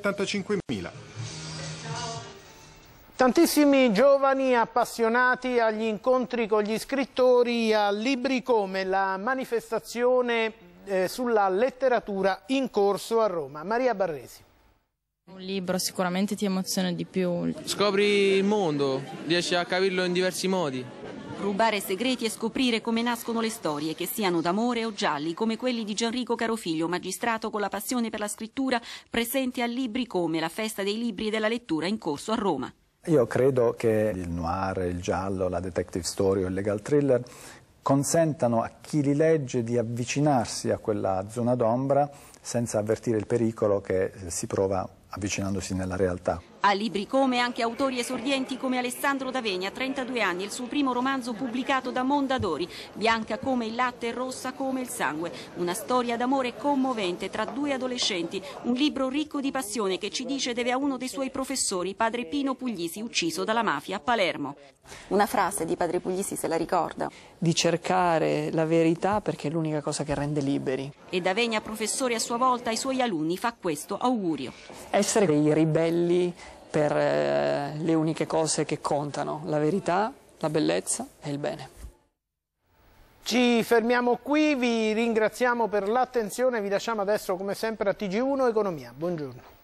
75.000. Tantissimi giovani appassionati agli incontri con gli scrittori a Libri come la manifestazione eh, sulla letteratura in corso a Roma. Maria Barresi. Un libro sicuramente ti emoziona di più. Scopri il mondo, riesci a capirlo in diversi modi. Rubare segreti e scoprire come nascono le storie, che siano d'amore o gialli, come quelli di Gianrico Carofiglio, magistrato con la passione per la scrittura, presente a libri come la festa dei libri e della lettura in corso a Roma. Io credo che il noir, il giallo, la detective story o il legal thriller consentano a chi li legge di avvicinarsi a quella zona d'ombra senza avvertire il pericolo che si prova avvicinandosi nella realtà. Ha libri come anche autori esordienti come Alessandro D'Avegna, 32 anni, il suo primo romanzo pubblicato da Mondadori, Bianca come il latte e rossa come il sangue, una storia d'amore commovente tra due adolescenti, un libro ricco di passione che ci dice deve a uno dei suoi professori, padre Pino Puglisi, ucciso dalla mafia a Palermo. Una frase di padre Puglisi se la ricorda. Di cercare la verità perché è l'unica cosa che rende liberi. E D'Avegna, professore a sua volta ai suoi alunni, fa questo augurio. È essere dei ribelli per eh, le uniche cose che contano, la verità, la bellezza e il bene. Ci fermiamo qui, vi ringraziamo per l'attenzione, vi lasciamo adesso come sempre a TG1 Economia. Buongiorno.